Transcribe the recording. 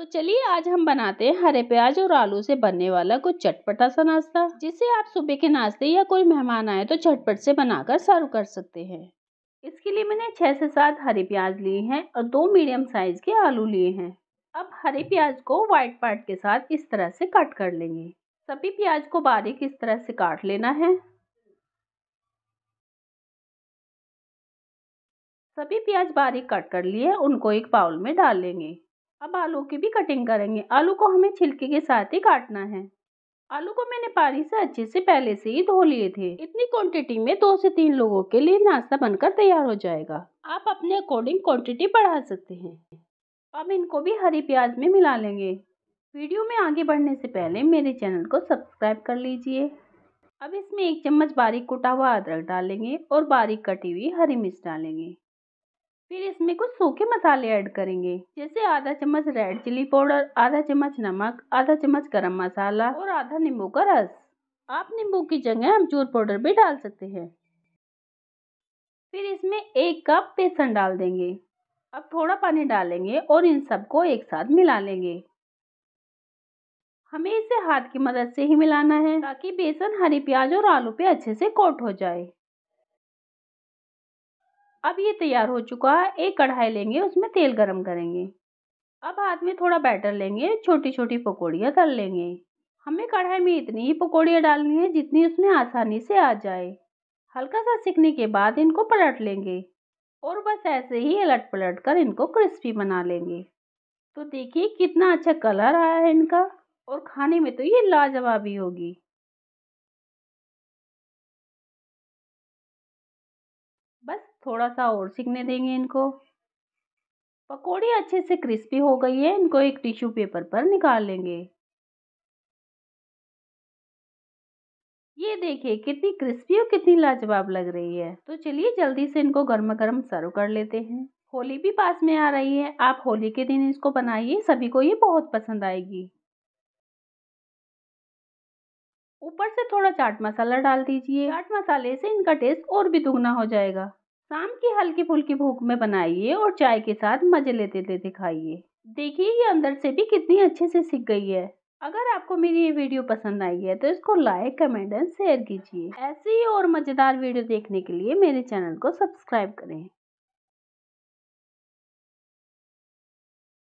तो चलिए आज हम बनाते हैं हरे प्याज और आलू से बनने वाला कुछ चटपटा सा नाश्ता जिसे आप सुबह के नाश्ते या कोई मेहमान आए तो चटपट से बनाकर सर्व कर सकते हैं इसके लिए मैंने छह से सात हरे प्याज लिए हैं और दो मीडियम साइज के आलू लिए हैं अब हरे प्याज को व्हाइट पार्ट के साथ इस तरह से कट कर लेंगे सभी प्याज को बारीक इस तरह से काट लेना है सभी प्याज बारीक कट कर लिए उनको एक बाउल में डाल लेंगे अब आलू की भी कटिंग करेंगे आलू को हमें छिलके के साथ ही काटना है आलू को मैंने पानी से अच्छे से पहले से ही धो लिए थे इतनी क्वांटिटी में दो से तीन लोगों के लिए नाश्ता बनकर तैयार हो जाएगा आप अपने अकॉर्डिंग क्वांटिटी बढ़ा सकते हैं अब इनको भी हरी प्याज में मिला लेंगे वीडियो में आगे बढ़ने से पहले मेरे चैनल को सब्सक्राइब कर लीजिए अब इसमें एक चम्मच बारीक कुटा हुआ अदरक डालेंगे और बारीक कटी हुई हरी मिर्च डालेंगे फिर इसमें कुछ सूखे मसाले ऐड करेंगे जैसे आधा चम्मच रेड चिली पाउडर आधा चम्मच नमक आधा चम्मच गरम मसाला और आधा नींबू का रस आप नींबू की जगह अमचूर पाउडर भी डाल सकते हैं फिर इसमें एक कप बेसन डाल देंगे अब थोड़ा पानी डालेंगे और इन सबको एक साथ मिला लेंगे हमें इसे हाथ की मदद से ही मिलाना है ताकि बेसन हरी प्याज और आलू पे अच्छे से कोट हो जाए अब ये तैयार हो चुका है एक कढ़ाई लेंगे उसमें तेल गरम करेंगे अब हाथ में थोड़ा बैटर लेंगे छोटी छोटी पकौड़ियाँ तल लेंगे हमें कढ़ाई में इतनी ही पकौड़ियाँ डालनी है जितनी उसमें आसानी से आ जाए हल्का सा सिकने के बाद इनको पलट लेंगे और बस ऐसे ही अलट पलट कर इनको क्रिस्पी बना लेंगे तो देखिए कितना अच्छा कलर आया है इनका और खाने में तो ये लाजवाबी होगी थोड़ा सा और सीखने देंगे इनको पकौड़ी अच्छे से क्रिस्पी हो गई है इनको एक टिश्यू पेपर पर निकाल लेंगे ये देखिए कितनी क्रिस्पी और कितनी लाजवाब लग रही है तो चलिए जल्दी से इनको गर्मा गर्म सर्व कर लेते हैं होली भी पास में आ रही है आप होली के दिन इसको बनाइए सभी को ये बहुत पसंद आएगी ऊपर से थोड़ा चाट मसाला डाल दीजिए चाट मसाले से इनका टेस्ट और भी दुगना हो जाएगा शाम की हल्की फुल्की भूख में बनाइए और चाय के साथ मज़े लेते लेते खाइए देखिए ये अंदर से भी कितनी अच्छे से सीख गई है अगर आपको मेरी ये वीडियो पसंद आई है तो इसको लाइक कमेंट एंड शेयर कीजिए ऐसे ही और मज़ेदार वीडियो देखने के लिए मेरे चैनल को सब्सक्राइब करें